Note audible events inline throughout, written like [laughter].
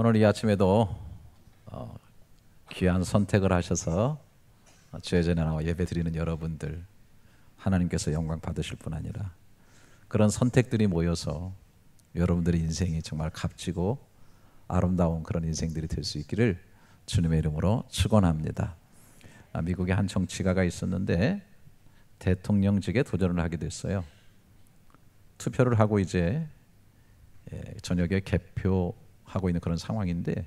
오늘 이 아침에도 어, 귀한 선택을 하셔서 어, 주의 전에 나와 예배 드리는 여러분들 하나님께서 영광 받으실 뿐 아니라 그런 선택들이 모여서 여러분들의 인생이 정말 값지고 아름다운 그런 인생들이 될 수 있기를 주님의 이름으로 축원합니다. 아, 미국의 한 정치가가 있었는데 대통령직에 도전을 하게 됐어요. 투표를 하고 이제 예, 저녁에 개표 하고 있는 그런 상황인데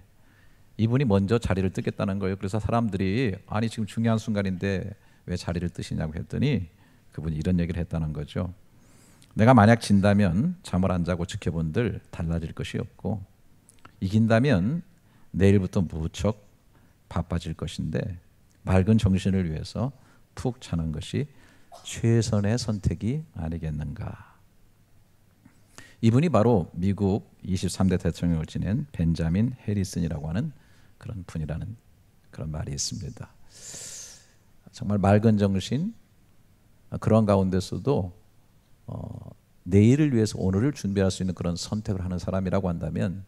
이분이 먼저 자리를 뜨겠다는 거예요. 그래서 사람들이 아니 지금 중요한 순간인데 왜 자리를 뜨시냐고 했더니 그분이 이런 얘기를 했다는 거죠. 내가 만약 진다면 잠을 안 자고 지켜본들 달라질 것이 없고 이긴다면 내일부터 무척 바빠질 것인데 맑은 정신을 위해서 푹 자는 것이 최선의 선택이 아니겠는가. 이분이 바로 미국 23대 대통령을 지낸 벤자민 해리슨이라고 하는 그런 분이라는 그런 말이 있습니다. 정말 맑은 정신 어, 그런 가운데서도 어, 내일을 위해서 오늘을 준비할 수 있는 그런 선택을 하는 사람이라고 한다면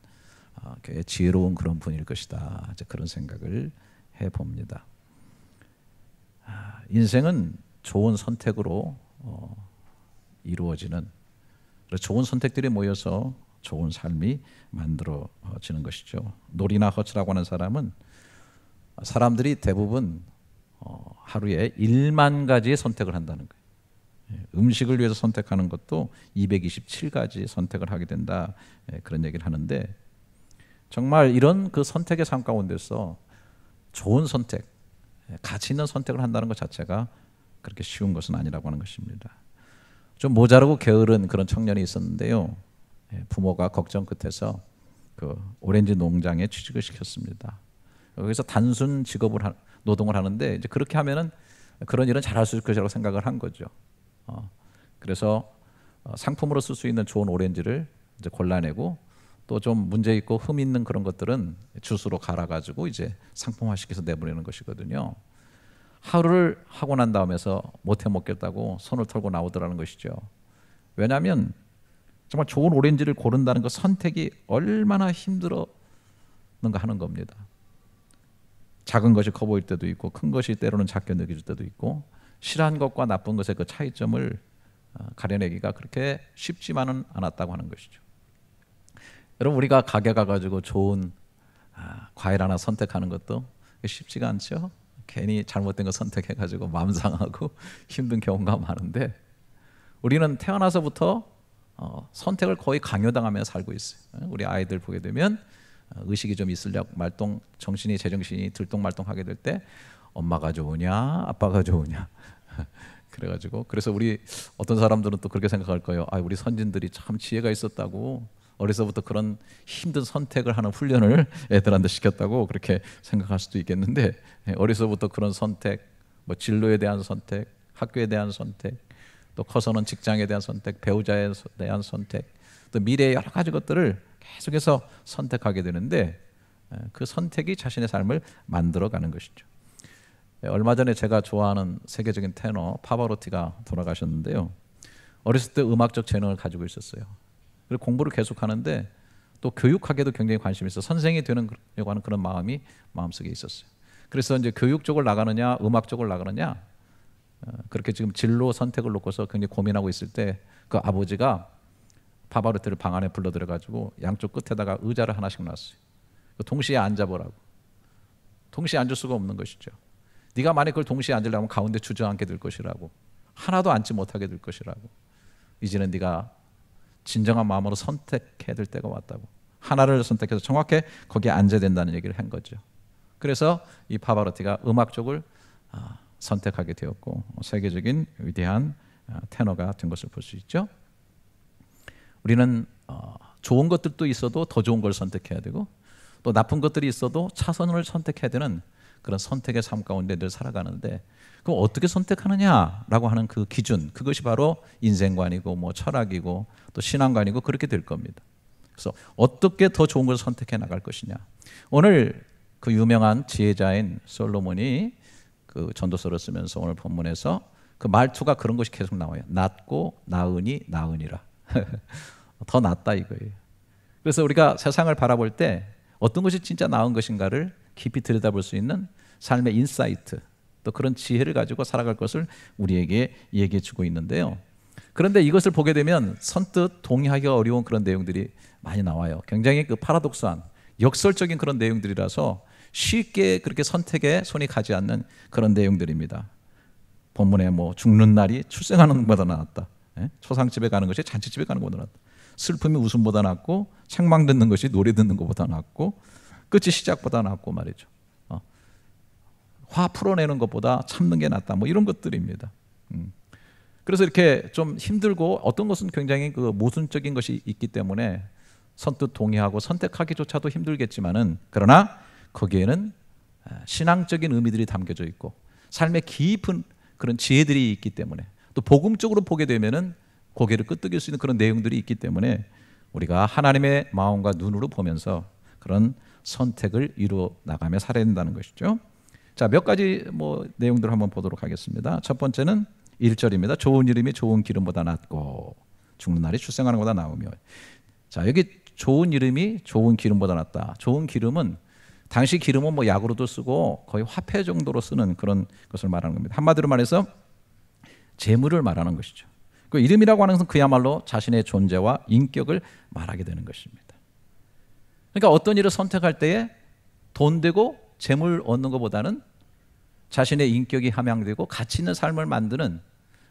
어, 꽤 지혜로운 그런 분일 것이다. 그런 생각을 해 봅니다. 아, 인생은 좋은 선택으로 어, 이루어지는 좋은 선택들이 모여서 좋은 삶이 만들어지는 것이죠. 놀이나 허츠라고 하는 사람은 사람들이 대부분 어, 하루에 1만 가지의 선택을 한다는 거예요. 예, 음식을 위해서 선택하는 것도 227가지 선택을 하게 된다 예, 그런 얘기를 하는데 정말 이런 그 선택의 삶 가운데서 좋은 선택, 예, 가치 있는 선택을 한다는 것 자체가 그렇게 쉬운 것은 아니라고 하는 것입니다. 좀 모자르고 게으른 그런 청년이 있었는데요. 예, 부모가 걱정 끝에서 그 오렌지 농장에 취직을 시켰습니다. 여기서 단순 직업을 하, 노동을 하는데 이제 그렇게 하면은 그런 일은 잘할 수 있을 것이라고 생각을 한 거죠. 어, 그래서 어, 상품으로 쓸 수 있는 좋은 오렌지를 이제 골라내고 또 좀 문제 있고 흠 있는 그런 것들은 주스로 갈아가지고 이제 상품화시켜서 내보내는 것이거든요. 하루를 하고 난 다음에서 못해 먹겠다고 손을 털고 나오더라는 것이죠. 왜냐하면 정말 좋은 오렌지를 고른다는 그 선택이 얼마나 힘들었는가 하는 겁니다. 작은 것이 커 보일 때도 있고 큰 것이 때로는 작게 느껴질 때도 있고 실한 것과 나쁜 것의 그 차이점을 어, 가려내기가 그렇게 쉽지만은 않았다고 하는 것이죠. 여러분 우리가 가게 가가지고 좋은 아, 과일 하나 선택하는 것도 쉽지가 않죠. 괜히 잘못된 거 선택해가지고 마음 상하고 [laughs] 힘든 경우가 많은데 우리는 태어나서부터 어, 선택을 거의 강요당하며 살고 있어요. 우리 아이들 보게 되면 어, 의식이 좀 있으려 말똥 정신이 제정신이 들똥말똥하게 될 때 엄마가 좋으냐 아빠가 좋으냐 [laughs] 그래가지고 그래서 우리 어떤 사람들은 또 그렇게 생각할 거예요. 아 우리 선진들이 참 지혜가 있었다고 어려서부터 그런 힘든 선택을 하는 훈련을 [laughs] 애들한테 시켰다고 그렇게 생각할 수도 있겠는데 예, 어려서부터 그런 선택, 뭐 진로에 대한 선택, 학교에 대한 선택, 또 커서는 직장에 대한 선택, 배우자에 대한 선택, 또 미래의 여러 가지 것들을 계속해서 선택하게 되는데 예, 그 선택이 자신의 삶을 만들어가는 것이죠. 예, 얼마 전에 제가 좋아하는 세계적인 테너 파바로티가 돌아가셨는데요. 어렸을 때 음악적 재능을 가지고 있었어요. 그래서 공부를 계속 하는데 또 교육학에도 굉장히 관심이 있어 선생이 되는려고 하는 그런 마음이 마음속에 있었어요. 그래서 이제 교육 쪽을 나가느냐 음악 쪽을 나가느냐 어, 그렇게 지금 진로 선택을 놓고서 굉장히 고민하고 있을 때 그 아버지가 파바르트를 방 안에 불러들여 가지고 양쪽 끝에다가 의자를 하나씩 놨어요. 그 동시에 앉아보라고. 동시에 앉을 수가 없는 것이죠. 네가 만약 그걸 동시에 앉으려면 가운데 주저앉게 될 것이라고 하나도 앉지 못하게 될 것이라고 이제는 네가 진정한 마음으로 선택해야 될 때가 왔다고. 하나를 선택해서 정확히 거기에 앉아야 된다는 얘기를 한 거죠. 그래서 이 파바로티가 음악 쪽을 아, 선택하게 되었고 세계적인 위대한 아, 테너가 된 것을 볼 수 있죠. 우리는 어, 좋은 것들도 있어도 더 좋은 걸 선택해야 되고 또 나쁜 것들이 있어도 차선을 선택해야 되는 그런 선택의 삶 가운데 늘 살아가는데 그럼 어떻게 선택하느냐라고 하는 그 기준 그것이 바로 인생관이고 뭐 철학이고 또 신앙관이고 그렇게 될 겁니다. 그래서 어떻게 더 좋은 것을 선택해 나갈 것이냐. 오늘 그 유명한 지혜자인 솔로몬이 그 전도서를 쓰면서 오늘 본문에서 그 말투가 그런 것이 계속 나와요. 낮고 나으니 나으니라. [laughs] 더 낫다 이거예요. 그래서 우리가 세상을 바라볼 때 어떤 것이 진짜 나은 것인가를 깊이 들여다볼 수 있는 삶의 인사이트 또 그런 지혜를 가지고 살아갈 것을 우리에게 얘기해 주고 있는데요. 그런데 이것을 보게 되면 선뜻 동의하기가 어려운 그런 내용들이 많이 나와요. 굉장히 그 파라독스한 역설적인 그런 내용들이라서 쉽게 그렇게 선택에 손이 가지 않는 그런 내용들입니다. 본문에 뭐 죽는 날이 출생하는 것보다 나았다. 예? 초상집에 가는 것이 잔치집에 가는 것보다 낫다. 슬픔이 웃음보다 낫고 책망 듣는 것이 노래 듣는 것보다 낫고 끝이 시작보다 낫고 말이죠. 어. 화 풀어내는 것보다 참는 게 낫다. 뭐 이런 것들입니다. 음. 그래서 이렇게 좀 힘들고 어떤 것은 굉장히 그 모순적인 것이 있기 때문에 선뜻 동의하고 선택하기조차도 힘들겠지만은 그러나 거기에는 아, 신앙적인 의미들이 담겨져 있고 삶의 깊은 그런 지혜들이 있기 때문에 또 복음적으로 보게 되면은 고개를 끄덕일 수 있는 그런 내용들이 있기 때문에 우리가 하나님의 마음과 눈으로 보면서 그런 선택을 이루어 나가며 살아야 된다는 것이죠. 자, 몇 가지 뭐 내용들을 한번 보도록 하겠습니다. 첫 번째는 1절입니다. 좋은 이름이 좋은 기름보다 낫고 죽는 날이 출생하는 것보다 나으며. 자, 여기 좋은 이름이 좋은 기름보다 낫다. 좋은 기름은 당시 기름은 뭐 약으로도 쓰고 거의 화폐 정도로 쓰는 그런 것을 말하는 겁니다. 한마디로 말해서 재물을 말하는 것이죠. 그 이름이라고 하는 것은 그야말로 자신의 존재와 인격을 말하게 되는 것입니다. 그러니까 어떤 일을 선택할 때에 돈 되고 재물 얻는 것보다는 자신의 인격이 함양되고 가치 있는 삶을 만드는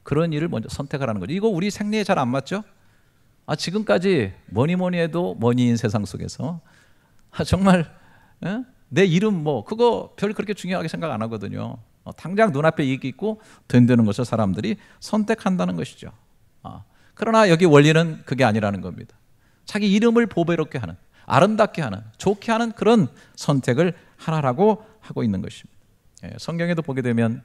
그런 일을 먼저 선택하라는 거죠. 이거 우리 생리에 잘 안 맞죠? 아, 지금까지 뭐니 뭐니 해도 뭐니인 세상 속에서 아, 정말 에? 예? 내 이름 뭐 그거 별 그렇게 중요하게 생각 안 하거든요. 어, 당장 눈앞에 이익이 있고 돈 되는 것을 사람들이 선택한다는 것이죠. 아, 그러나 여기 원리는 그게 아니라는 겁니다. 자기 이름을 보배롭게 하는 아름답게 하는, 좋게 하는 그런 선택을 하라라고 하고 있는 것입니다. 예, 성경에도 보게 되면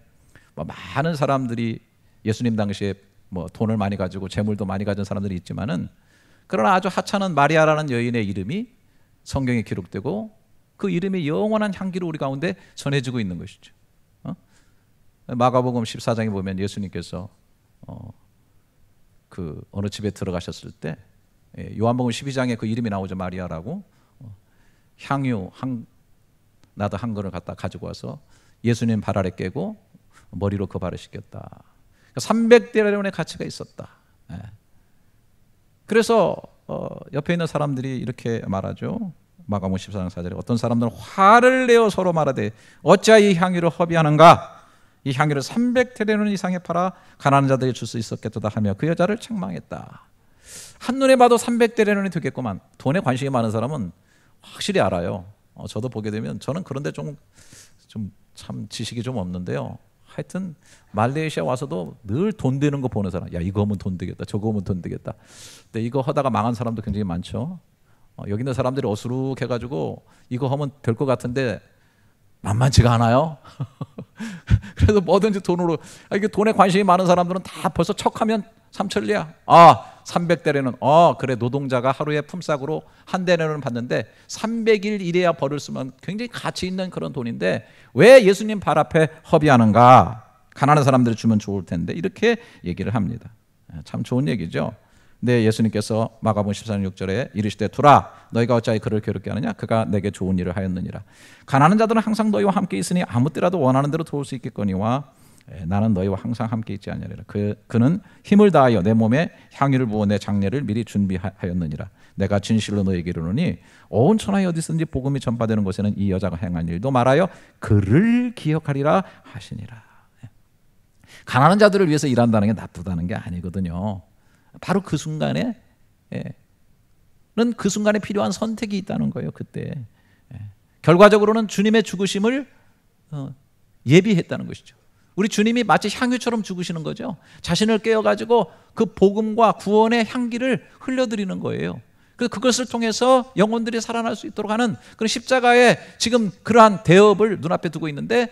뭐 많은 사람들이 예수님 당시에 뭐 돈을 많이 가지고 재물도 많이 가진 사람들이 있지만은 그러나 아주 하찮은 마리아라는 여인의 이름이 성경에 기록되고 그 이름의 영원한 향기를 우리 가운데 전해지고 있는 것이죠. 어? 마가복음 14장에 보면 예수님께서 어, 그 어느 집에 들어가셨을 때 예, 요한복음 12장에 그 이름이 나오죠 마리아라고 어, 향유 한 나도 한 그릇 갖다 가지고 와서 예수님 발 아래 깨고 머리로 그 발을 씻겼다. 300대련의 그러니까 가치가 있었다. 예. 그래서 어, 옆에 있는 사람들이 이렇게 말하죠. 마가복 14장 4절에 어떤 사람들은 화를 내어 서로 말하되 어찌하여 이 향유를 허비하는가 이 향유를 300테레논 이상에 팔아 가난한 자들이 줄수있었겠다 하며 그 여자를 책망했다. 한눈에 봐도 300대련이 되겠구만. 돈에 관심이 많은 사람은 확실히 알아요. 어, 저도 보게 되면 저는 그런데 좀 좀 참 지식이 좀 없는데요. 하여튼 말레이시아 와서도 늘 돈 되는 거 보는 사람. 야 이거 하면 돈 되겠다. 저거 하면 돈 되겠다. 근데 이거 하다가 망한 사람도 굉장히 많죠. 어, 여기 있는 사람들이 어수룩해가지고 이거 하면 될 것 같은데 만만치가 않아요. [laughs] 그래서 뭐든지 돈으로 아, 이게 돈에 관심이 많은 사람들은 다 벌써 척하면 삼천리야. 아 300대에는 어 그래 노동자가 하루에 품삯으로 한 대는 받는데 300일 일해야 벌을 쓰면 굉장히 가치 있는 그런 돈인데 왜 예수님 발 앞에 허비하는가? 가난한 사람들이 주면 좋을 텐데 이렇게 얘기를 합니다. 예, 참 좋은 얘기죠. 근데 네, 예수님께서 마가복음 14장 6절에 이르시되 두라 너희가 어찌하여 그를 괴롭게 하느냐 그가 내게 좋은 일을 하였느니라 가난한 자들은 항상 너희와 함께 있으니 아무 때라도 원하는 대로 도울 수 있겠거니와 예, 나는 너희와 항상 함께 있지 아니하리라. 그 그는 힘을 다하여 내 몸에 향유를 부어 내 장례를 미리 준비하였느니라. 내가 진실로 너에게 이르노니 온 천하에 어디서든지 복음이 전파되는 곳에는 이 여자가 행한 일도 말하여 그를 기억하리라 하시니라. 예. 가난한 자들을 위해서 일한다는 게 나쁘다는 게 아니거든요. 바로 그 순간에 예, 는그 순간에 필요한 선택이 있다는 거예요. 그때 결과적으로는 주님의 죽으심을 어, 예비했다는 것이죠. 우리 주님이 마치 향유처럼 죽으시는 거죠. 자신을 깨어가지고 그 복음과 구원의 향기를 흘려드리는 거예요. 그래것을 통해서 영혼들이 살아날 수 있도록 하는 그런 십자가에 지금 그러한 대업을 눈앞에 두고 있는데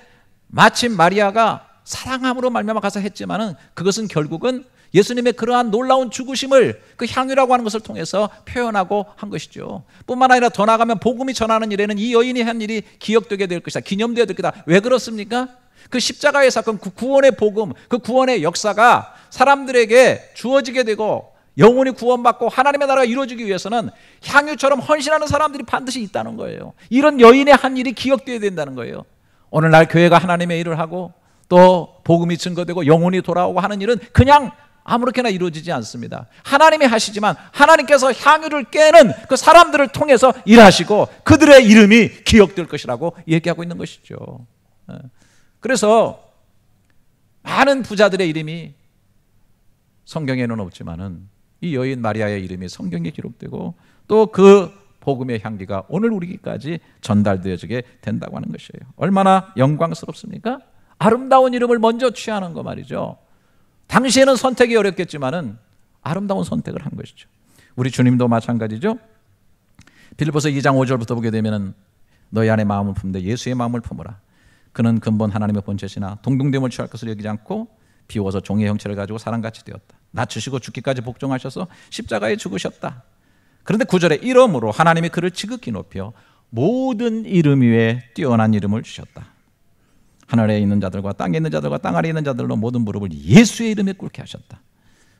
마침 마리아가 사랑함으로 말미암아 가서 했지만은 그것은 결국은 예수님의 그러한 놀라운 죽으심을 그 향유라고 하는 것을 통해서 표현하고 한 것이죠. 뿐만 아니라 더 나가면 아 복음이 전하는 일에는 이 여인이 한 일이 기억되게 될 것이다. 기념되어야 될 것이다. 왜 그렇습니까? 그 십자가의 사건, 그 구원의 복음, 그 구원의 역사가 사람들에게 주어지게 되고 영혼이 구원받고 하나님의 나라가 이루어지기 위해서는 향유처럼 헌신하는 사람들이 반드시 있다는 거예요. 이런 여인의 한 일이 기억되어야 된다는 거예요. 오늘날 교회가 하나님의 일을 하고 또 복음이 증거되고 영혼이 돌아오고 하는 일은 그냥 아무렇게나 이루어지지 않습니다. 하나님이 하시지만 하나님께서 향유를 깨는 그 사람들을 통해서 일하시고 그들의 이름이 기억될 것이라고 얘기하고 있는 것이죠. 예. 그래서 많은 부자들의 이름이 성경에는 없지만은 이 여인 마리아의 이름이 성경에 기록되고 또 그 복음의 향기가 오늘 우리까지 전달되어지게 된다고 하는 것이에요. 얼마나 영광스럽습니까? 아름다운 이름을 먼저 취하는 거 말이죠. 당시에는 선택이 어렵겠지만은 아름다운 선택을 한 것이죠. 우리 주님도 마찬가지죠. 빌보서 2장 5절부터 보게 되면은 너희 안에 마음을 품되 예수의 마음을 품으라. 그는 근본 하나님의 본체시나 동등됨을 취할 것을 여기지 않고 비워서 종의 형체를 가지고 사람같이 되었다. 낮추시고 죽기까지 복종하셔서 십자가에 죽으셨다. 그런데 구절에 이름으로 하나님이 그를 지극히 높여 모든 이름 위에 뛰어난 이름을 주셨다. 하늘에 있는 자들과 땅에 있는 자들과 땅 아래 있는 자들로 모든 무릎을 예수의 이름에 꿇게 하셨다.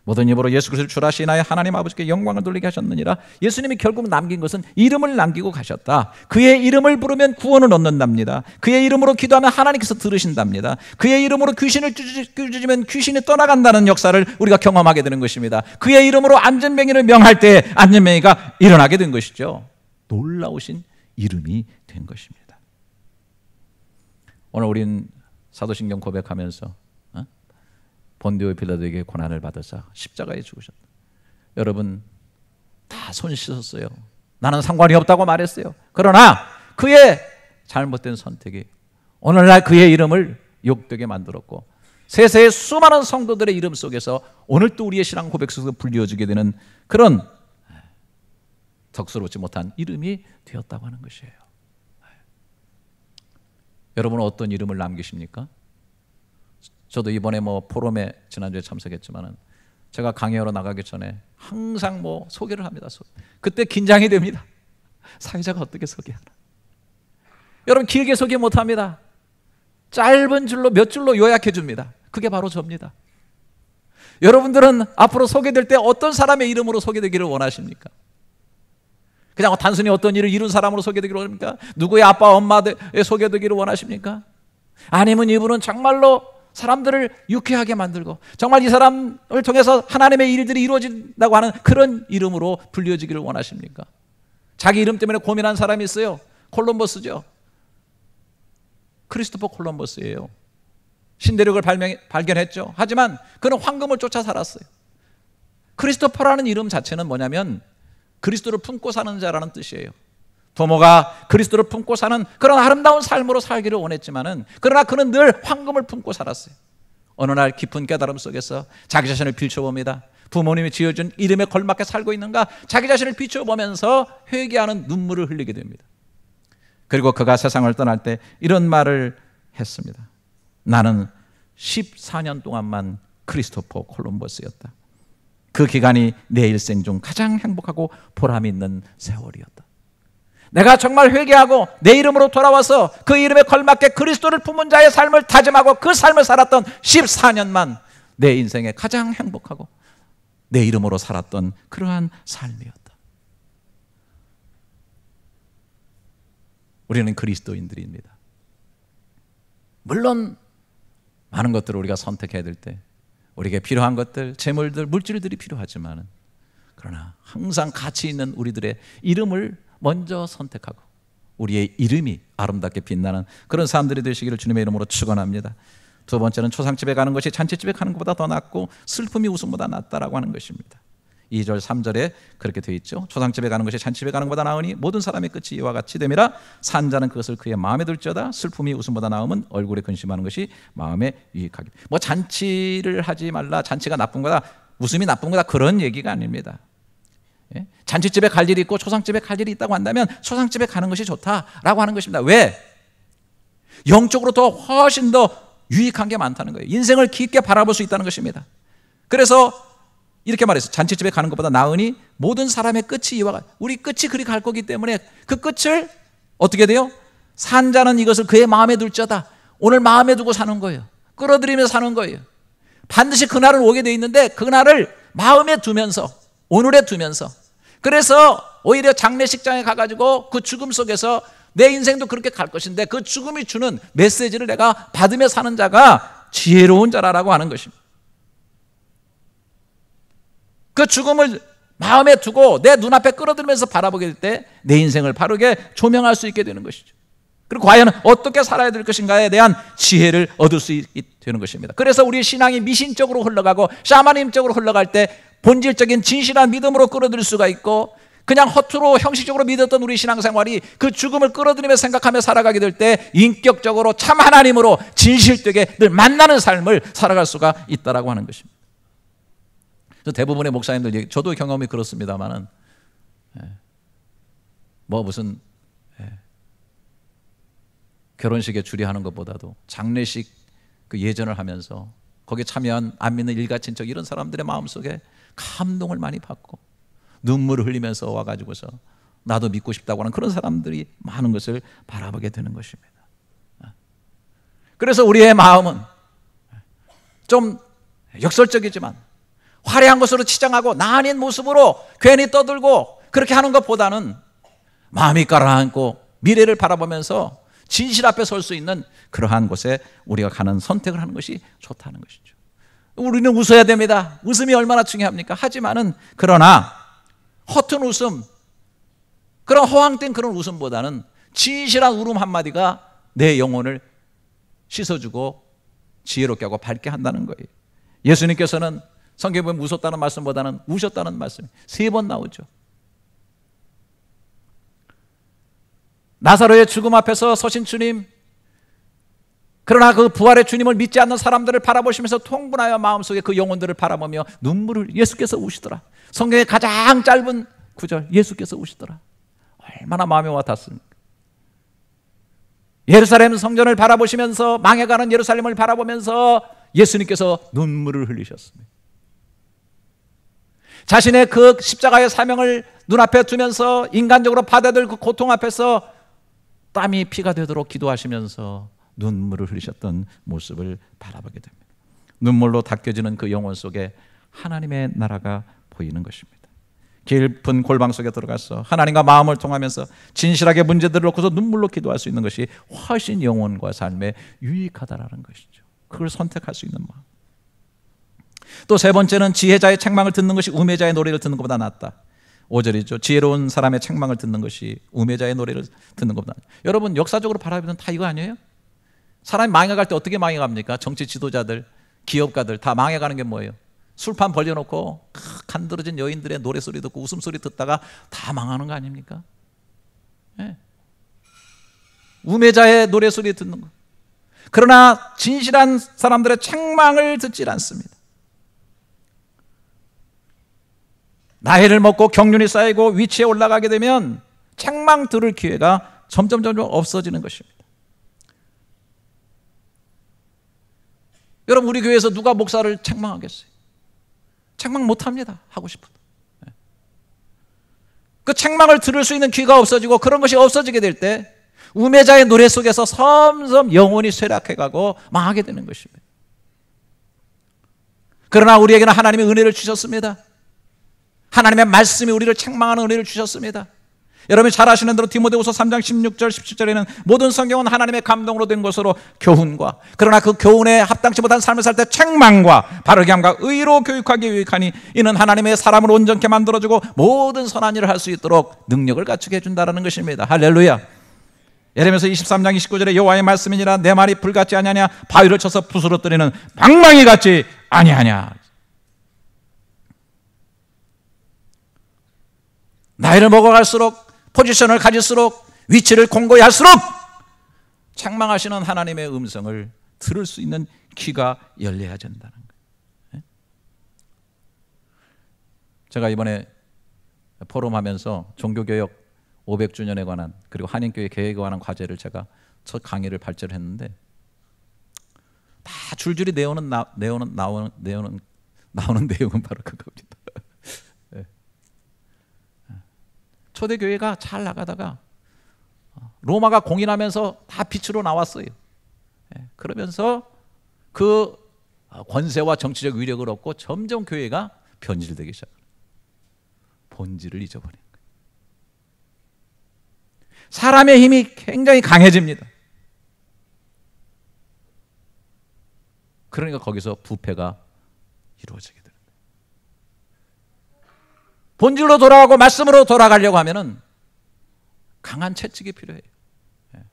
모든 입으로 예수 그리스도를 주라시나에 하나님 아버지께 영광을 돌리게 하셨느니라. 예수님이 결국 남긴 것은 이름을 남기고 가셨다. 그의 이름을 부르면 구원을 얻는답니다. 그의 이름으로 기도하면 하나님께서 들으신답니다. 그의 이름으로 귀신을 꾸짖으면 귀신이 떠나간다는 역사를 우리가 경험하게 되는 것입니다. 그의 이름으로 안전뱅이를 명할 때 안전뱅이가 일어나게 된 것이죠. 놀라우신 이름이 된 것입니다. 오늘 우린 사도신경 고백하면서 본디오 빌라도에게 고난을 받으사 십자가에 죽으셨다. 여러분 다 손 씻었어요. 나는 상관이 없다고 말했어요. 그러나 그의 잘못된 선택이 오늘날 그의 이름을 욕되게 만들었고 세세의 수많은 성도들의 이름 속에서 오늘 또 우리의 신앙 고백 속에서 불리워지게 되는 그런 덕스럽지 못한 이름이 되었다고 하는 것이에요. 여러분은 어떤 이름을 남기십니까? 저도 이번에 뭐 포럼에 지난주에 참석했지만은 제가 강의하러 나가기 전에 항상 뭐 소개를 합니다. 그때 긴장이 됩니다. [laughs] 사회자가 어떻게 소개하나. 여러분 길게 소개 못 합니다. 짧은 줄로 몇 줄로 요약해 줍니다. 그게 바로 접니다. 여러분들은 앞으로 소개될 때 어떤 사람의 이름으로 소개되기를 원하십니까? 그냥 단순히 어떤 일을 이룬 사람으로 소개되기를 원합니까? 누구의 아빠, 엄마에 소개되기를 원하십니까? 아니면 이분은 정말로 사람들을 유쾌하게 만들고 정말 이 사람을 통해서 하나님의 일들이 이루어진다고 하는 그런 이름으로 불려지기를 원하십니까? 자기 이름 때문에 고민한 사람이 있어요. 콜럼버스죠. 크리스토퍼 콜럼버스예요. 신대륙을 발명, 발견했죠. 하지만 그는 황금을 쫓아 살았어요. 크리스토퍼라는 이름 자체는 뭐냐면 그리스도를 품고 사는 자라는 뜻이에요. 부모가 그리스도를 품고 사는 그런 아름다운 삶으로 살기를 원했지만은 그러나 그는 늘 황금을 품고 살았어요. 어느 날 깊은 깨달음 속에서 자기 자신을 비춰봅니다. 부모님이 지어준 이름에 걸맞게 살고 있는가 자기 자신을 비춰보면서 회개하는 눈물을 흘리게 됩니다. 그리고 그가 세상을 떠날 때 이런 말을 했습니다. 나는 14년 동안만 크리스토퍼 콜럼버스였다. 그 기간이 내 일생 중 가장 행복하고 보람 있는 세월이었다. 내가 정말 회개하고 내 이름으로 돌아와서 그 이름에 걸맞게 그리스도를 품은 자의 삶을 다짐하고 그 삶을 살았던 14년만 내 인생에 가장 행복하고 내 이름으로 살았던 그러한 삶이었다. 우리는 그리스도인들입니다. 물론 많은 것들을 우리가 선택해야 될 때 우리에게 필요한 것들, 재물들, 물질들이 필요하지만 그러나 항상 가치 있는 우리들의 이름을 먼저 선택하고 우리의 이름이 아름답게 빛나는 그런 사람들이 되시기를 주님의 이름으로 축원합니다. 두 번째는 초상집에 가는 것이 잔치집에 가는 것보다 더 낫고 슬픔이 웃음보다 낫다라고 하는 것입니다. 2절 3절에 그렇게 되어 있죠. 초상집에 가는 것이 잔치집에 가는 것보다 나으니 모든 사람의 끝이 이와 같이 됨이라 산자는 그것을 그의 마음에 들지어다 슬픔이 웃음보다 나음은 얼굴에 근심하는 것이 마음에 유익하기. 뭐 잔치를 하지 말라 잔치가 나쁜 거다 웃음이 나쁜 거다 그런 얘기가 아닙니다. 예? 잔치집에 갈 일이 있고 초상집에 갈 일이 있다고 한다면 초상집에 가는 것이 좋다라고 하는 것입니다. 왜? 영적으로 더 훨씬 더 유익한 게 많다는 거예요. 인생을 깊게 바라볼 수 있다는 것입니다. 그래서 이렇게 말해서 잔치집에 가는 것보다 나으니 모든 사람의 끝이 이와 같 우리 끝이 그리 갈 거기 때문에 그 끝을 어떻게 돼요? 산자는 이것을 그의 마음에 둘자다. 오늘 마음에 두고 사는 거예요. 끌어들이며 사는 거예요. 반드시 그날은 오게 돼 있는데 그날을 마음에 두면서 오늘에 두면서 그래서 오히려 장례식장에 가가지고 그 죽음 속에서 내 인생도 그렇게 갈 것인데 그 죽음이 주는 메시지를 내가 받으며 사는 자가 지혜로운 자라라고 하는 것입니다. 그 죽음을 마음에 두고 내 눈앞에 끌어들면서 바라보게 될 때 내 인생을 바르게 조명할 수 있게 되는 것이죠. 그리고 과연 어떻게 살아야 될 것인가에 대한 지혜를 얻을 수 있, 되는 것입니다. 그래서 우리 신앙이 미신적으로 흘러가고 샤머님적으로 흘러갈 때 본질적인 진실한 믿음으로 끌어들일 수가 있고 그냥 허투루 형식적으로 믿었던 우리 신앙생활이 그 죽음을 끌어들이며 생각하며 살아가게 될 때 인격적으로 참 하나님으로 진실되게 늘 만나는 삶을 살아갈 수가 있다라고 하는 것입니다. 대부분의 목사님들 얘기, 저도 경험이 그렇습니다만은 예, 뭐 무슨 예, 결혼식에 주례하는 것보다도 장례식 그 예전을 하면서 거기에 참여한 안 믿는 일가 친척 이런 사람들의 마음속에 감동을 많이 받고 눈물을 흘리면서 와가지고서 나도 믿고 싶다고 하는 그런 사람들이 많은 것을 바라보게 되는 것입니다. 그래서 우리의 마음은 좀 역설적이지만 화려한 것으로 치장하고 나 아닌 모습으로 괜히 떠들고 그렇게 하는 것보다는 마음이 가라앉고 미래를 바라보면서 진실 앞에 설 수 있는 그러한 곳에 우리가 가는 선택을 하는 것이 좋다는 것이죠. 우리는 웃어야 됩니다. 웃음이 얼마나 중요합니까? 하지만은 그러나 허튼 웃음, 그런 허황된 그런 웃음보다는 진실한 울음 한마디가 내 영혼을 씻어주고 지혜롭게 하고 밝게 한다는 거예요. 예수님께서는 성경에 보면 웃었다는 말씀보다는 우셨다는 말씀이 세 번 나오죠. 나사로의 죽음 앞에서 서신 주님 그러나 그 부활의 주님을 믿지 않는 사람들을 바라보시면서 통분하여 마음속에 그 영혼들을 바라보며 눈물을 예수께서 우시더라. 성경의 가장 짧은 구절 예수께서 우시더라. 얼마나 마음이와 닿습니까? 예루살렘 성전을 바라보시면서 망해가는 예루살렘을 바라보면서 예수님께서 눈물을 흘리셨습니다. 자신의 그 십자가의 사명을 눈앞에 두면서 인간적으로 받아들일 그 고통 앞에서 땀이 피가 되도록 기도하시면서 눈물을 흘리셨던 모습을 바라보게 됩니다. 눈물로 닦여지는 그 영혼 속에 하나님의 나라가 보이는 것입니다. 깊은 골방 속에 들어가서 하나님과 마음을 통하면서 진실하게 문제들을 놓고서 눈물로 기도할 수 있는 것이 훨씬 영혼과 삶에 유익하다라는 것이죠. 그걸 선택할 수 있는 마음. 또 세 번째는 지혜자의 책망을 듣는 것이 우매자의 노래를 듣는 것보다 낫다. 5절이죠. 지혜로운 사람의 책망을 듣는 것이 우매자의 노래를 듣는 것보다. 낫다. 여러분 역사적으로 바라보면 다 이거 아니에요? 사람이 망해갈 때 어떻게 망해갑니까? 정치 지도자들, 기업가들 다 망해가는 게 뭐예요? 술판 벌려놓고 간드러진 여인들의 노래소리 듣고 웃음소리 듣다가 다 망하는 거 아닙니까? 네. 우매자의 노래소리 듣는 거. 그러나 진실한 사람들의 책망을 듣질 않습니다. 나이를 먹고 경륜이 쌓이고 위치에 올라가게 되면 책망 들을 기회가 점점 점점 없어지는 것입니다. 여러분 우리 교회에서 누가 목사를 책망하겠어요? 책망 못합니다. 하고 싶은. 네. 그 책망을 들을 수 있는 귀가 없어지고 그런 것이 없어지게 될 때 우매자의 노래 속에서 섬섬 영혼이 쇠락해가고 망하게 되는 것입니다. 그러나 우리에게는 하나님의 은혜를 주셨습니다. 하나님의 말씀이 우리를 책망하는 은혜를 주셨습니다. 여러분이 잘 아시는 대로 디모데후서 3장 16절 17절에는 모든 성경은 하나님의 감동으로 된 것으로 교훈과 그러나 그 교훈에 합당치 못한 삶을 살 때 책망과 바르게 함과 의로 교육하기 유익하니 이는 하나님의 사람을 온전케 만들어 주고 모든 선한 일을 할 수 있도록 능력을 갖추게 해준다는 것입니다. 할렐루야. 예레미서 23장 29절에 여호와의 말씀이니라 내 말이 불같이 아니하냐 바위를 쳐서 부스러뜨리는 방망이 같이 아니하냐 나이를 먹어갈수록 포지션을 가질수록 위치를 공고히 할수록 창망하시는 하나님의 음성을 들을 수 있는 귀가 열려야 된다는 거예요. 예? 제가 이번에 포럼하면서 종교개혁 500주년에 관한 그리고 한인교회 개혁에 관한 과제를 제가 첫 강의를 발제를 했는데 다 줄줄이 내오는 나, 내오는 나오는 내오는 나오는 [laughs] 내용은 바로 그겁니다. 초대교회가 잘 나가다가 어, 로마가 공인하면서 다 빛으로 나왔어요. 예, 그러면서 그 어, 권세와 정치적 위력을 얻고 점점 교회가 변질되기 시작합니다. 본질을 잊어버리 거예요. 사람의 힘이 굉장히 강해집니다. 그러니까 거기서 부패가 이루어지게 됩니다. 본질로 돌아가고 말씀으로 돌아가려고 하면은 강한 채찍이 필요해요. 예.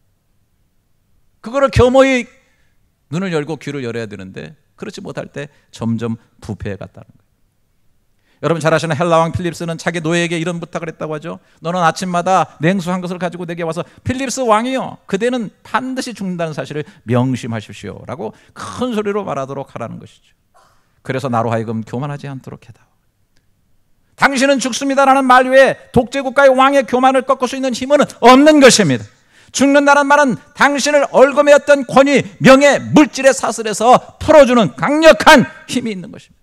그거를 겸허히 눈을 열고 귀를 열어야 되는데 그렇지 못할 때 점점 부패해 갔다는 거예요. 여러분 잘 아시는 헬라왕 필립스는 자기 노예에게 이런 부탁을 했다고 하죠. 너는 아침마다 냉수한 것을 가지고 내게 와서 필립스 왕이요. 그대는 반드시 죽는다는 사실을 명심하십시오. 라고 큰 소리로 말하도록 하라는 것이죠. 그래서 나로 하여금 교만하지 않도록 해다. 당신은 죽습니다라는 말 외에 독재국가의 왕의 교만을 꺾을 수 있는 힘은 없는 것입니다. 죽는다는 말은 당신을 얼금했던 권위, 명예, 물질의 사슬에서 풀어주는 강력한 힘이 있는 것입니다.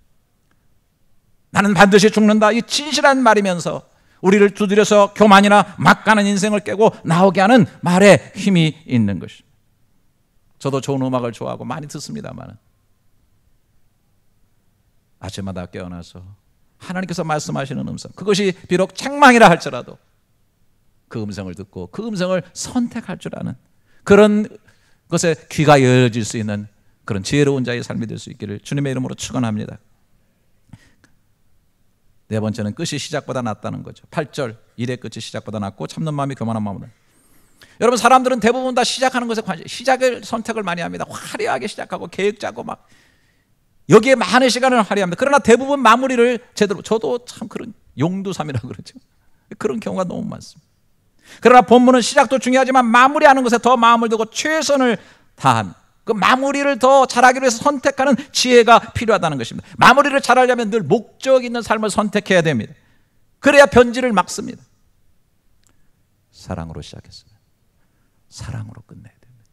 나는 반드시 죽는다. 이 진실한 말이면서 우리를 두드려서 교만이나 막가는 인생을 깨고 나오게 하는 말에 힘이 있는 것입니다. 저도 좋은 음악을 좋아하고 많이 듣습니다만 아침마다 깨어나서 하나님께서 말씀하시는 음성. 그것이 비록 책망이라 할지라도 그 음성을 듣고 그 음성을 선택할 줄 아는 그런 것에 귀가 열어질 수 있는 그런 지혜로운 자의 삶이 될 수 있기를 주님의 이름으로 축원합니다. 네 번째는 끝이 시작보다 낫다는 거죠. 8절 일의 끝이 시작보다 낫고 참는 마음이 교만한 마음을. 여러분 사람들은 대부분 다 시작하는 것에 관심, 시작을 선택을 많이 합니다. 화려하게 시작하고 계획 짜고 막 여기에 많은 시간을 할애합니다. 그러나 대부분 마무리를 제대로 저도 참 그런 용두삼이라고 그러죠. 그런 경우가 너무 많습니다. 그러나 본문은 시작도 중요하지만 마무리하는 것에 더 마음을 두고 최선을 다한그 마무리를 더 잘하기 위해서 선택하는 지혜가 필요하다는 것입니다. 마무리를 잘하려면 늘 목적 있는 삶을 선택해야 됩니다. 그래야 변질을 막습니다. 사랑으로 시작했습니다. 사랑으로 끝내야 됩니다.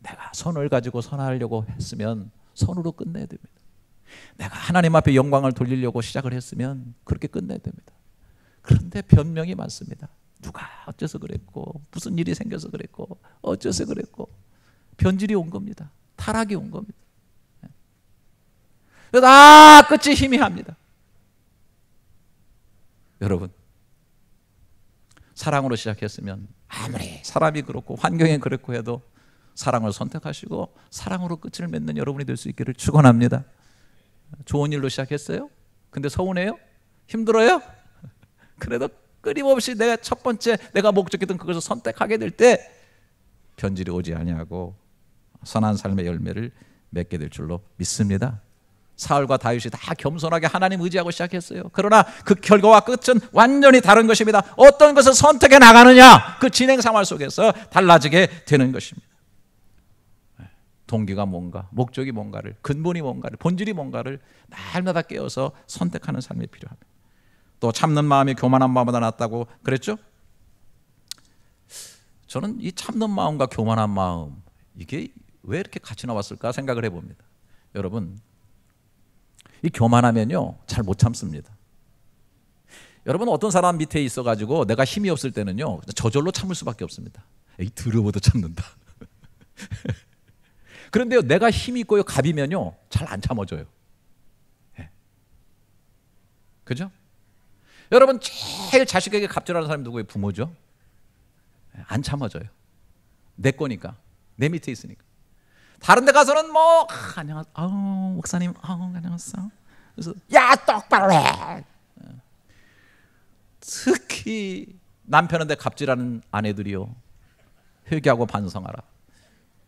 내가 선을 가지고 선하려고 했으면 선으로 끝내야 됩니다. 내가 하나님 앞에 영광을 돌리려고 시작을 했으면 그렇게 끝내야 됩니다. 그런데 변명이 많습니다. 누가 어째서 그랬고 무슨 일이 생겨서 그랬고 어째서 그랬고 변질이 온 겁니다. 타락이 온 겁니다. 네. 그래서 아 끝이 희미합니다. 여러분 사랑으로 시작했으면 아무리 사람이 그렇고 환경이 그렇고 해도 사랑을 선택하시고 사랑으로 끝을 맺는 여러분이 될 수 있기를 축원합니다. 좋은 일로 시작했어요? 근데 서운해요? 힘들어요? [laughs] 그래도 끊임없이 내가 첫 번째 내가 목적했던 그것을 선택하게 될 때 변질이 오지 아니하고 선한 삶의 열매를 맺게 될 줄로 믿습니다. 사울과 다윗이 다 겸손하게 하나님 의지하고 시작했어요. 그러나 그 결과와 끝은 완전히 다른 것입니다. 어떤 것을 선택해 나가느냐 그 진행 생활 속에서 달라지게 되는 것입니다. 동기가 뭔가, 목적이 뭔가를, 근본이 뭔가를, 본질이 뭔가를 날마다 깨어서 선택하는 삶이 필요합니다. 또 참는 마음이 교만한 마음보다 낫다고 그랬죠? 저는 이 참는 마음과 교만한 마음 이게 왜 이렇게 같이 나왔을까 생각을 해봅니다. 여러분, 이 교만하면요 잘 못 참습니다. 여러분 어떤 사람 밑에 있어가지고 내가 힘이 없을 때는요 저절로 참을 수밖에 없습니다. 이 더러워도 참는다. [laughs] 그런데요, 내가 힘이 있고요, 갑이면요, 잘 안 참아줘요. 예. 그죠? 여러분, 제일 자식에게 갑질하는 사람이 누구예요? 부모죠? 예. 안 참아줘요. 내 거니까. 내 밑에 있으니까. 다른 데 가서는 뭐, 아, 안녕하세요. 아우, 목사님, 아우, 안녕하세요. 그래서, 야, 똑바로 해! 예. 특히 남편한테 갑질하는 아내들이요. 회개하고 반성하라.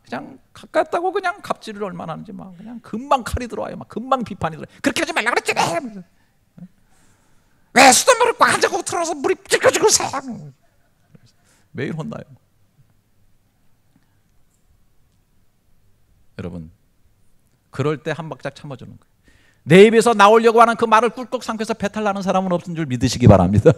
그냥 가깝다고 그냥 갑질을 얼마나 하는지 막 그냥 금방 칼이 들어와요. 막 금방 비판이 들어 그렇게 하지 말라 그랬지. 왜, 수돗물을 꽉 잡고 틀어서 물이 찔겨지고 새. 매일 혼나요. 여러분, 그럴 때 한 박자 참아주는 거예요. 내 입에서 나오려고 하는 그 말을 꿀꺽 삼켜서 배탈 나는 사람은 없는 줄 믿으시기 바랍니다.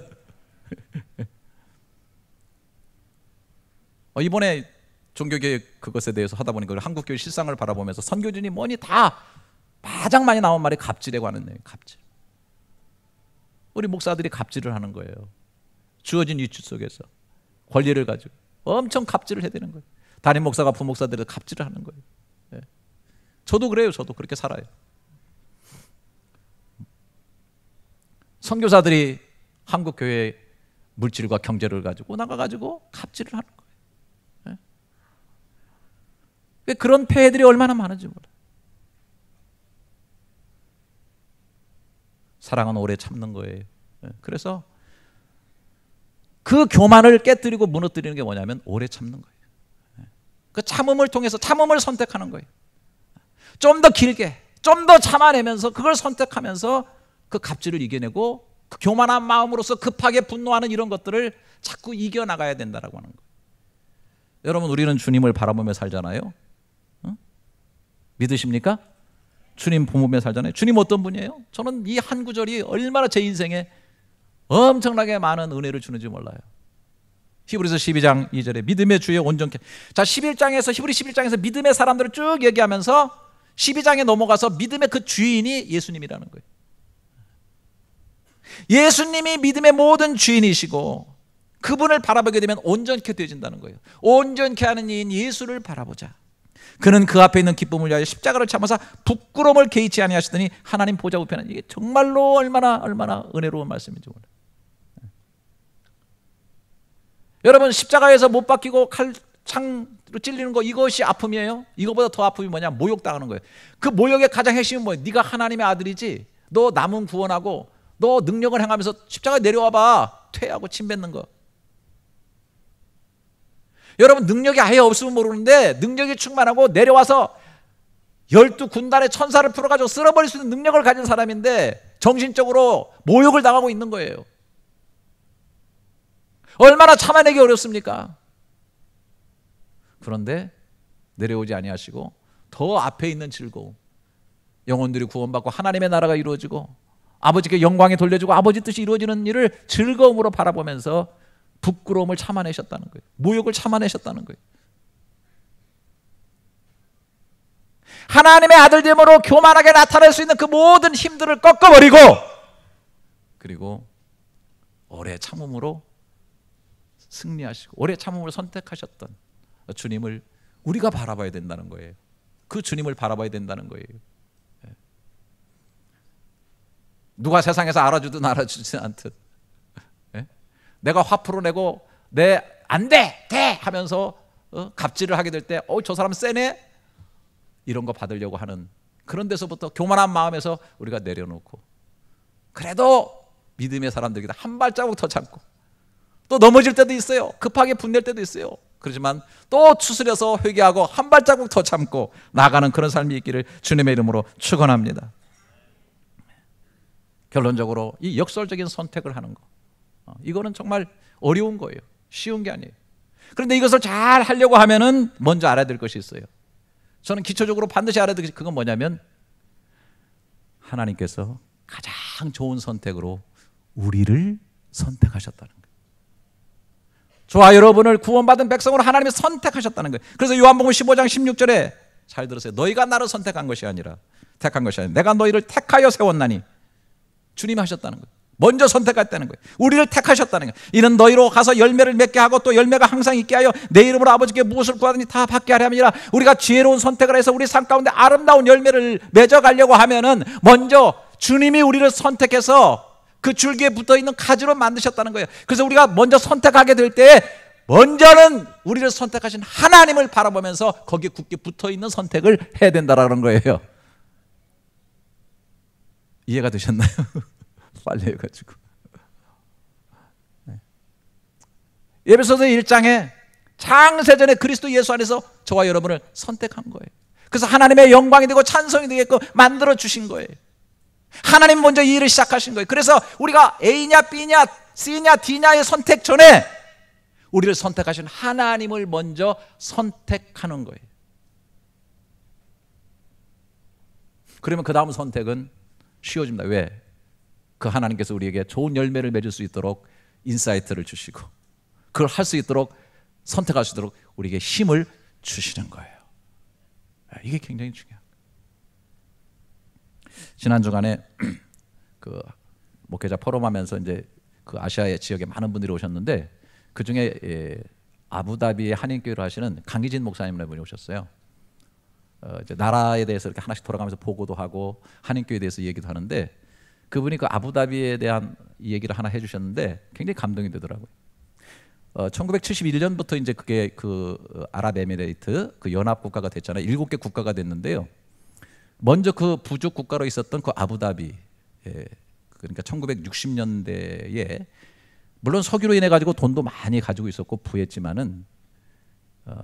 [laughs] 어, 이번에 종교개혁 그것에 대해서 하다 보니까 한국교회 실상을 바라보면서 선교진이 뭐니 다 가장 많이 나온 말이 갑질이라고 하는 데 갑질. 우리 목사들이 갑질을 하는 거예요. 주어진 위치 속에서 권리를 가지고 엄청 갑질을 해대는 거예요. 담임 목사가 부목사들을 갑질을 하는 거예요. 예. 저도 그래요. 저도 그렇게 살아요. 선교사들이 한국 교회 물질과 경제를 가지고 나가 가지고 갑질을 하는 거예요. 왜 그런 폐해들이 얼마나 많은지 몰라. 사랑은 오래 참는 거예요. 예, 그래서 그 교만을 깨뜨리고 무너뜨리는 게 뭐냐면 오래 참는 거예요. 예, 그 참음을 통해서 참음을 선택하는 거예요. 좀 더 길게, 좀 더 참아내면서 그걸 선택하면서 그 갑질을 이겨내고 그 교만한 마음으로서 급하게 분노하는 이런 것들을 자꾸 이겨나가야 된다라고 하는 거예요. 여러분 우리는 주님을 바라보며 살잖아요. 믿으십니까? 주님 보몸에 살잖아요. 주님 어떤 분이에요? 저는 이 한 구절이 얼마나 제 인생에 엄청나게 많은 은혜를 주는지 몰라요. 히브리서 12장 2절에 믿음의 주의 온전케. 자, 11장에서 히브리 11장에서 믿음의 사람들을 쭉 얘기하면서 12장에 넘어가서 믿음의 그 주인이 예수님이라는 거예요. 예수님이 믿음의 모든 주인이시고 그분을 바라보게 되면 온전케 되어진다는 거예요. 온전케 하는 이인 예수를 바라보자. 그는 그 앞에 있는 기쁨을 위하여 십자가를 참아서 부끄러움을 개의치 아니하시더니 하나님 보좌 우편은 이게 정말로 얼마나 얼마나 은혜로운 말씀인지 몰라 네. 여러분 십자가에서 못 박히고 칼창으로 찔리는 거 이것이 아픔이에요. 이거보다 더 아픔이 뭐냐? 모욕당하는 거예요. 그 모욕의 가장 핵심은 뭐예요? 네가 하나님의 아들이지. 너 남은 구원하고 너 능력을 행하면서 십자가 내려와 봐. 퇴하고 침 뱉는 거. 여러분 능력이 아예 없으면 모르는데 능력이 충만하고 내려와서 열두 군단의 천사를 풀어가지고 쓸어버릴 수 있는 능력을 가진 사람인데 정신적으로 모욕을 당하고 있는 거예요. 얼마나 참아내기 어렵습니까? 그런데 내려오지 아니하시고 더 앞에 있는 즐거움 영혼들이 구원받고 하나님의 나라가 이루어지고 아버지께 영광이 돌려지고 아버지 뜻이 이루어지는 일을 즐거움으로 바라보면서 부끄러움을 참아내셨다는 거예요. 모욕을 참아내셨다는 거예요. 하나님의 아들됨으로 교만하게 나타낼 수 있는 그 모든 힘들을 꺾어버리고 그리고 오래 참음으로 승리하시고 오래 참음을 선택하셨던 주님을 우리가 바라봐야 된다는 거예요. 그 주님을 바라봐야 된다는 거예요. 예. 누가 세상에서 알아주든 알아주지 않든 내가 화풀어 내고 내 안 돼, 돼 하면서 어? 갑질을 하게 될 때, 어, 저 사람 세네? 이런 거 받으려고 하는 그런 데서부터 교만한 마음에서 우리가 내려놓고 그래도 믿음의 사람들에게한 발자국 더 참고 또 넘어질 때도 있어요. 급하게 분낼 때도 있어요. 그렇지만 또 추스려서 회개하고 한 발자국 더 참고 나가는 그런 삶이 있기를 주님의 이름으로 축원합니다. 결론적으로 이 역설적인 선택을 하는 것. 어, 이거는 정말 어려운 거예요. 쉬운 게 아니에요. 그런데 이것을 잘 하려고 하면은 먼저 알아야 될 것이 있어요. 저는 기초적으로 반드시 알아야 될 것이 그건 뭐냐면 하나님께서 가장 좋은 선택으로 우리를 선택하셨다는 거예요. 좋아, 여러분을 구원받은 백성으로 하나님이 선택하셨다는 거예요. 그래서 요한복음 15장 16절에 잘 들으세요. 너희가 나를 선택한 것이 아니라 택한 것이 아니라 내가 너희를 택하여 세웠나니 주님 하셨다는 거예요. 먼저 선택했다는 거예요. 우리를 택하셨다는 거예요. 이는 너희로 가서 열매를 맺게 하고 또 열매가 항상 있게 하여 내 이름으로 아버지께 무엇을 구하든지 다 받게 하려 함이라. 우리가 지혜로운 선택을 해서 우리 삶 가운데 아름다운 열매를 맺어 가려고 하면은 먼저 주님이 우리를 선택해서 그 줄기에 붙어 있는 가지로 만드셨다는 거예요. 그래서 우리가 먼저 선택하게 될 때 먼저는 우리를 선택하신 하나님을 바라보면서 거기에 굳게 붙어 있는 선택을 해야 된다라는 거예요. 이해가 되셨나요? [laughs] 빨래 해가지고. 예배소서 1장에 창세전에 그리스도 예수 안에서 저와 여러분을 선택한 거예요. 그래서 하나님의 영광이 되고 찬성이 되게끔 만들어 주신 거예요. 하나님 먼저 이 일을 시작하신 거예요. 그래서 우리가 A냐, B냐, C냐, D냐의 선택 전에 우리를 선택하신 하나님을 먼저 선택하는 거예요. 그러면 그 다음 선택은 쉬워집니다. 왜? 그 하나님께서 우리에게 좋은 열매를 맺을 수 있도록 인사이트를 주시고 그걸 할 수 있도록 선택할 수 있도록 우리에게 힘을 주시는 거예요. 아, 이게 굉장히 중요합니 지난 주간에 그 목회자 포럼하면서 이제 그 아시아의 지역에 많은 분들이 오셨는데 그 중에 예, 아부다비의 한인교회를 하시는 강희진 목사님이 분이 오셨어요. 어, 이제 나라에 대해서 이렇게 하나씩 돌아가면서 보고도 하고 한인교회에 대해서 얘기도 하는데 그분이 그 아부다비에 대한 얘기를 하나 해주셨는데 굉장히 감동이 되더라고요. 어, 1971년부터 이제 그게 그 아랍에미레이트 그 연합 국가가 됐잖아요. 일곱 개 국가가 됐는데요. 먼저 그 부족 국가로 있었던 그 아부다비 예, 그러니까 1960년대에 물론 석유로 인해 가지고 돈도 많이 가지고 있었고 부했지만은 어,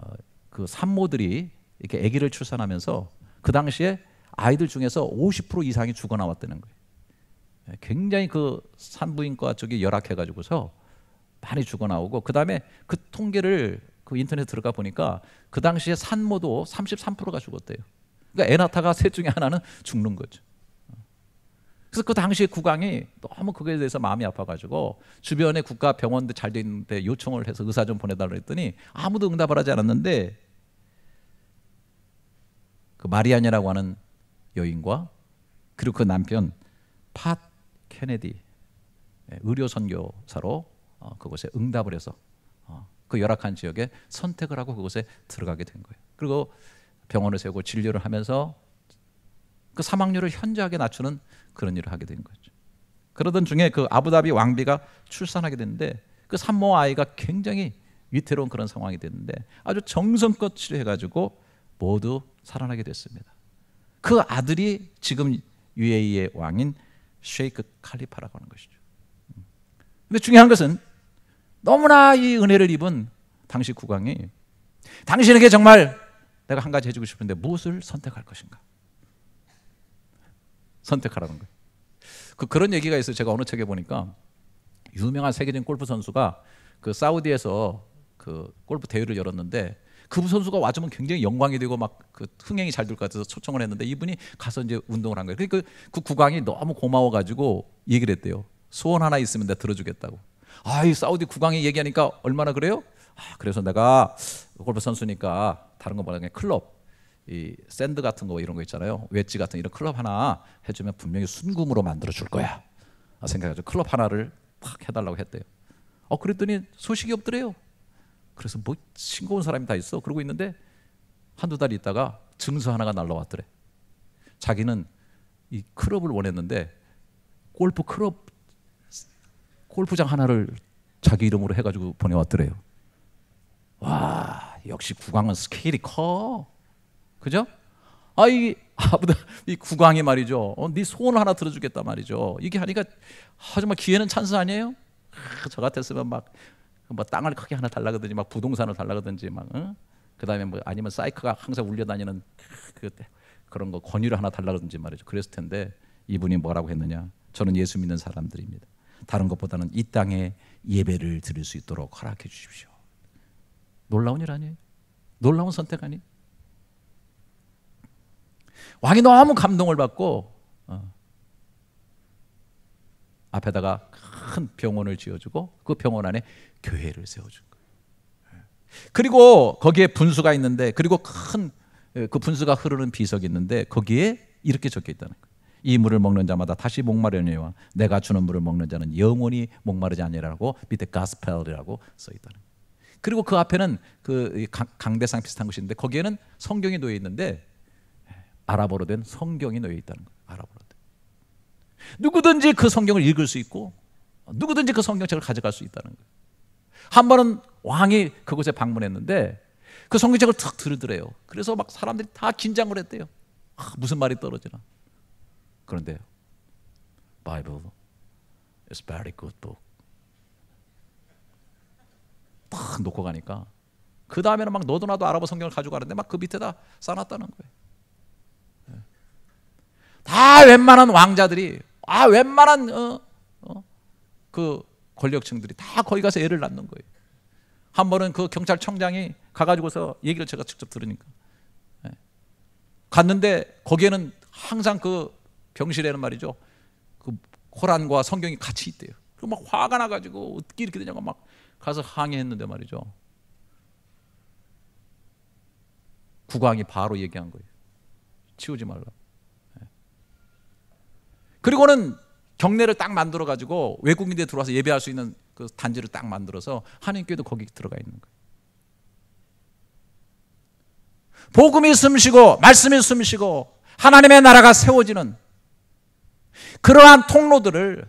그 산모들이 이렇게 아기를 출산하면서 그 당시에 아이들 중에서 50% 이상이 죽어나왔다는 거예요. 예, 굉장히 그 산부인과 쪽이 열악해 가지고서 많이 죽어나오고 그다음에 그 통계를 그 인터넷 들어가 보니까 그 당시에 산모도 33%가 죽었대요. 그러니까 에나타가 셋 중에 하나는 죽는 거죠. 그래서 그 당시에 국왕이 너무 그거에 대해서 마음이 아파가지고 주변의 국가 병원도 잘돼 있는데 요청을 해서 의사 좀 보내달라 했더니 아무도 응답을 하지 않았는데 그 마리안이라고 하는 여인과 그리고 그 남편 팟 케네디 예, 의료 선교사로 어, 그곳에 응답을 해서 어, 그 열악한 지역에 선택을 하고 그곳에 들어가게 된 거예요. 그리고 병원을 세우고 진료를 하면서 그 사망률을 현저하게 낮추는 그런 일을 하게 된 거죠. 그러던 중에 그 아부다비 왕비가 출산하게 됐는데 그 산모 아이가 굉장히 위태로운 그런 상황이 됐는데 아주 정성껏 치료해가지고 모두 살아나게 됐습니다. 그 아들이 지금 UAE의 왕인 쉐이크 칼리파라고 하는 것이죠. 음. 근데 중요한 것은 너무나 이 은혜를 입은 당시 국왕이 당신에게 정말 내가 한 가지 해주고 싶은데 무엇을 선택할 것인가? 선택하라는 거예요. 그 그런 얘기가 있어요. 제가 어느 책에 보니까 유명한 세계적인 골프 선수가 그 사우디에서 그 골프 대회를 열었는데 그 선수가 와주면 굉장히 영광이 되고 막 그 흥행이 잘 될 것 같아서 초청을 했는데 이분이 가서 이제 운동을 한 거예요. 그러니까 그, 그 국왕이 너무 고마워가지고 얘기를 했대요. 소원 하나 있으면 내가 들어주겠다고. 아 이 사우디 국왕이 얘기하니까 얼마나 그래요? 아, 그래서 내가 골프 선수니까 다른 거 말하면 클럽 이 샌드 같은 거 이런 거 있잖아요. 웨지 같은 이런 클럽 하나 해주면 분명히 순금으로 만들어 줄 거야. 아, 생각해서 클럽 하나를 팍 해달라고 했대요. 어 그랬더니 소식이 없더래요. 그래서 뭐 싱거운 사람이 다 있어. 그러고 있는데 한두 달 있다가 증서 하나가 날라왔더래. 자기는 이 클럽을 원했는데 골프 클럽 골프장 하나를 자기 이름으로 해가지고 보내왔더래요. 와 역시 국왕은 스케일이 커, 그죠? 아 이 아부다 이 국왕이 말이죠. 어, 네 소원 을 하나 들어주겠다 말이죠. 이게 하니까 하지만 기회는 찬스 아니에요? 아, 저 같았으면 막뭐 땅을 크게 하나 달라거든지 막 부동산을 달라거든지 막 응? 그다음에 뭐 아니면 사이크가 항상 울려다니는 그 그런 거 권유를 하나 달라든지 말이죠. 그랬을 텐데 이분이 뭐라고 했느냐? 저는 예수 믿는 사람들입니다. 다른 것보다는 이 땅에 예배를 드릴 수 있도록 허락해 주십시오. 놀라운 일 아니에요? 놀라운 선택 아니? 왕이 너무 감동을 받고 어. 앞에다가 큰 병원을 지어주고 그 병원 안에 교회를 세워준 거예요. 예. 그리고 거기에 분수가 있는데 그리고 큰그 예, 분수가 흐르는 비석이 있는데 거기에 이렇게 적혀 있다는 거예요. 이 물을 먹는 자마다 다시 목마르니와 내가 주는 물을 먹는 자는 영원히 목마르지 아니라고 밑에 가스펠이라고 써 있다는 거예요. 그리고 그 앞에는 그 강대상 비슷한 것이 있는데 거기에는 성경이 놓여 있는데 예, 아랍어로 된 성경이 놓여 있다는 거예요. 아랍어로 누구든지 그 성경을 읽을 수 있고 누구든지 그 성경책을 가져갈 수 있다는 거예요. 한 번은 왕이 그곳에 방문했는데 그 성경책을 탁 들으더래요. 그래서 막 사람들이 다 긴장을 했대요. 아, 무슨 말이 떨어지나. 그런데 Bible is very good book. 딱 놓고 가니까 그 다음에는 막 너도 나도 아랍어 성경을 가져가는데 막그 밑에다 쌓놨다는 거예요. 예. 다 웬만한 왕자들이 아 웬만한 어, 그 권력층들이 다 거기 가서 애를 낳는 거예요. 한 번은 그 경찰청장이 가가지고서 얘기를 제가 직접 들으니까 예. 갔는데 거기에는 항상 그 병실에는 말이죠 그 코란과 성경이 같이 있대요. 그막 화가 나가지고 어떻게 이렇게 되냐고 막 가서 항의했는데 말이죠. 국왕이 바로 얘기한 거예요. 치우지 말라. 예. 그리고는 경례를 딱 만들어 가지고 외국인들이 들어와서 예배할 수 있는 그 단지를 딱 만들어서 하인님께도 거기 들어가 있는 거예요. 복음이 숨쉬고 말씀이 숨쉬고 하나님의 나라가 세워지는 그러한 통로들을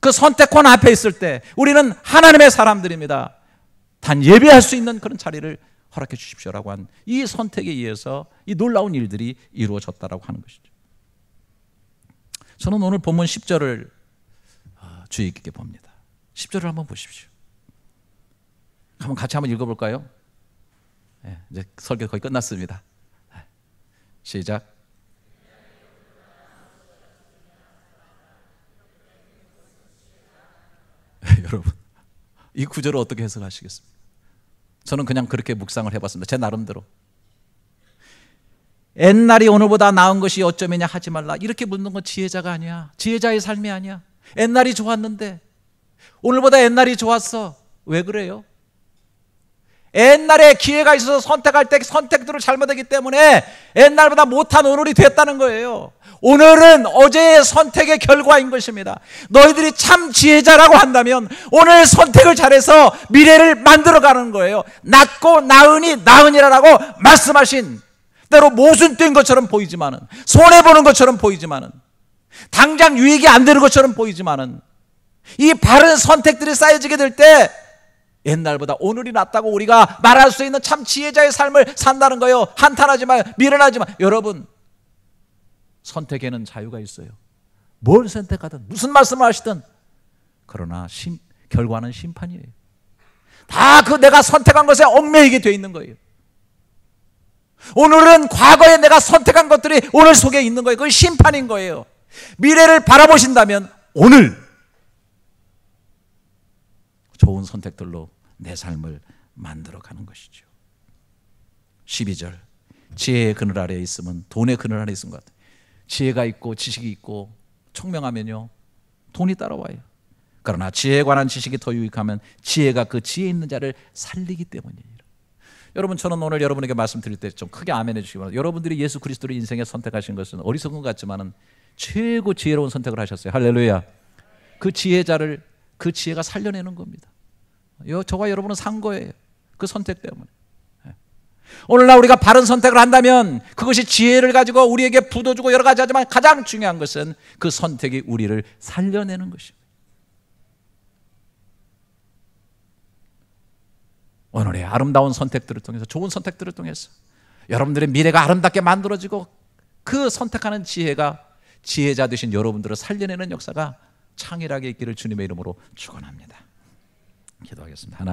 그 선택권 앞에 있을 때 우리는 하나님의 사람들입니다. 단 예배할 수 있는 그런 자리를 허락해 주십시오라고 한 이 선택에 의해서 이 놀라운 일들이 이루어졌다라고 하는 것이죠. 저는 오늘 본문 10절을 아, 주의 깊게 봅니다. 10절을 한번 보십시오. 한번 같이 한번 읽어볼까요? 예, 이제 설교 거의 끝났습니다. 예, 시작. 예, [laughs] 여러분, 이 구절을 어떻게 해석하시겠습니까? 저는 그냥 그렇게 묵상을 해봤습니다. 제 나름대로. 옛날이 오늘보다 나은 것이 어쩌면냐 하지 말라. 이렇게 묻는 건 지혜자가 아니야. 지혜자의 삶이 아니야. 옛날이 좋았는데 오늘보다 옛날이 좋았어. 왜 그래요? 옛날에 기회가 있어서 선택할 때 선택들을 잘못했기 때문에 옛날보다 못한 오늘이 됐다는 거예요. 오늘은 어제의 선택의 결과인 것입니다. 너희들이 참 지혜자라고 한다면 오늘 선택을 잘해서 미래를 만들어가는 거예요. 낫고나으니 나은이라고 말씀하신 때로 모순된 것처럼 보이지만은 손해 보는 것처럼 보이지만은 당장 유익이 안 되는 것처럼 보이지만은 이 바른 선택들이 쌓여지게 될 때 옛날보다 오늘이 낫다고 우리가 말할 수 있는 참 지혜자의 삶을 산다는 거예요. 한탄하지 마요. 미련하지 만 여러분 선택에는 자유가 있어요. 뭘 선택하든 무슨 말씀을 하시든 그러나 심, 결과는 심판이에요. 다 그 내가 선택한 것에 얽매이게 돼 있는 거예요. 오늘은 과거에 내가 선택한 것들이 오늘 속에 있는 거예요. 그건 심판인 거예요. 미래를 바라보신다면 오늘 좋은 선택들로 내 삶을 만들어 가는 것이죠. 12절. 지혜의 그늘 아래에 있으면 돈의 그늘 아래에 있는 것 같아요. 지혜가 있고 지식이 있고 총명하면요. 돈이 따라와요. 그러나 지혜에 관한 지식이 더 유익하면 지혜가 그 지혜 있는 자를 살리기 때문이에요. 여러분 저는 오늘 여러분에게 말씀드릴 때 좀 크게 아멘해 주시기 바랍니다. 여러분들이 예수 그리스도를 인생에 선택하신 것은 어리석은 것 같지만은 최고 지혜로운 선택을 하셨어요. 할렐루야. 그 지혜자를 그 지혜가 살려내는 겁니다. 저와 여러분은 산 거예요. 그 선택 때문에. 예. 오늘날 우리가 바른 선택을 한다면 그것이 지혜를 가지고 우리에게 부도주고 여러 가지 하지만 가장 중요한 것은 그 선택이 우리를 살려내는 것입니다. 오늘의 아름다운 선택들을 통해서 좋은 선택들을 통해서 여러분들의 미래가 아름답게 만들어지고 그 선택하는 지혜가 지혜자 되신 여러분들을 살려내는 역사가 창일하게 있기를 주님의 이름으로 축원합니다. 기도하겠습니다. 하나